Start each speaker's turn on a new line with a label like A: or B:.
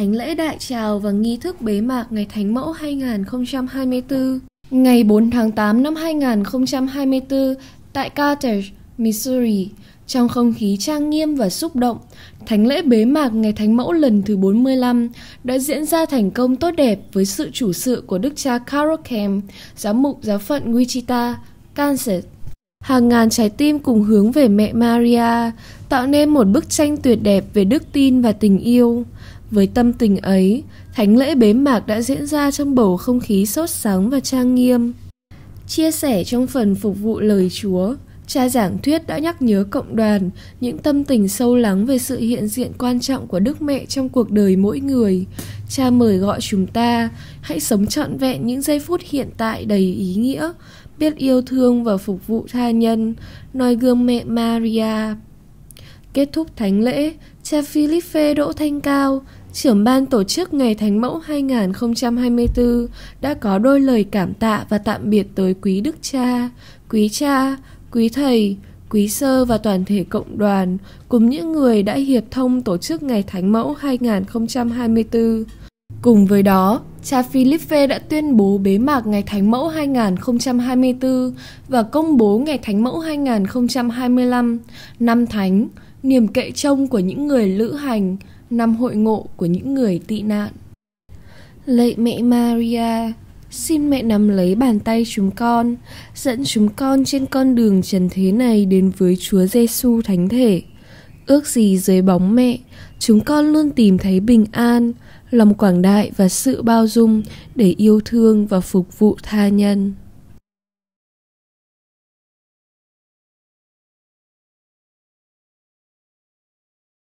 A: thánh lễ đại trào và nghi thức bế mạc ngày Thánh Mẫu 2024. Ngày 4 tháng 8 năm 2024 tại Carthage, Missouri, trong không khí trang nghiêm và xúc động, thánh lễ bế mạc ngày Thánh Mẫu lần thứ 45 đã diễn ra thành công tốt đẹp với sự chủ sự của Đức cha Carol Camp, giám mục giáo phận Wichita, Kansas. Hàng ngàn trái tim cùng hướng về mẹ Maria, tạo nên một bức tranh tuyệt đẹp về đức tin và tình yêu. Với tâm tình ấy, thánh lễ bế mạc đã diễn ra trong bầu không khí sốt sắng và trang nghiêm. Chia sẻ trong phần phục vụ lời Chúa, cha giảng thuyết đã nhắc nhớ cộng đoàn những tâm tình sâu lắng về sự hiện diện quan trọng của Đức Mẹ trong cuộc đời mỗi người. Cha mời gọi chúng ta hãy sống trọn vẹn những giây phút hiện tại đầy ý nghĩa, biết yêu thương và phục vụ tha nhân, noi gương mẹ Maria. Kết thúc thánh lễ, cha Philippe Đỗ Thanh Cao, trưởng ban tổ chức Ngày Thánh Mẫu 2024 đã có đôi lời cảm tạ và tạm biệt tới quý đức cha, quý cha, quý thầy, quý sơ và toàn thể cộng đoàn cùng những người đã hiệp thông tổ chức Ngày Thánh Mẫu 2024. Cùng với đó, cha Philippe đã tuyên bố bế mạc Ngày Thánh Mẫu 2024 và công bố Ngày Thánh Mẫu 2025, năm thánh, niềm kệ trông của những người lữ hành, năm hội ngộ của những người tị nạn. Lạy mẹ Maria, xin mẹ nắm lấy bàn tay chúng con, dẫn chúng con trên con đường trần thế này đến với Chúa Giêsu Thánh Thể. Ước gì dưới bóng mẹ, chúng con luôn tìm thấy bình an, lòng quảng đại và sự bao dung để yêu thương và phục vụ tha nhân.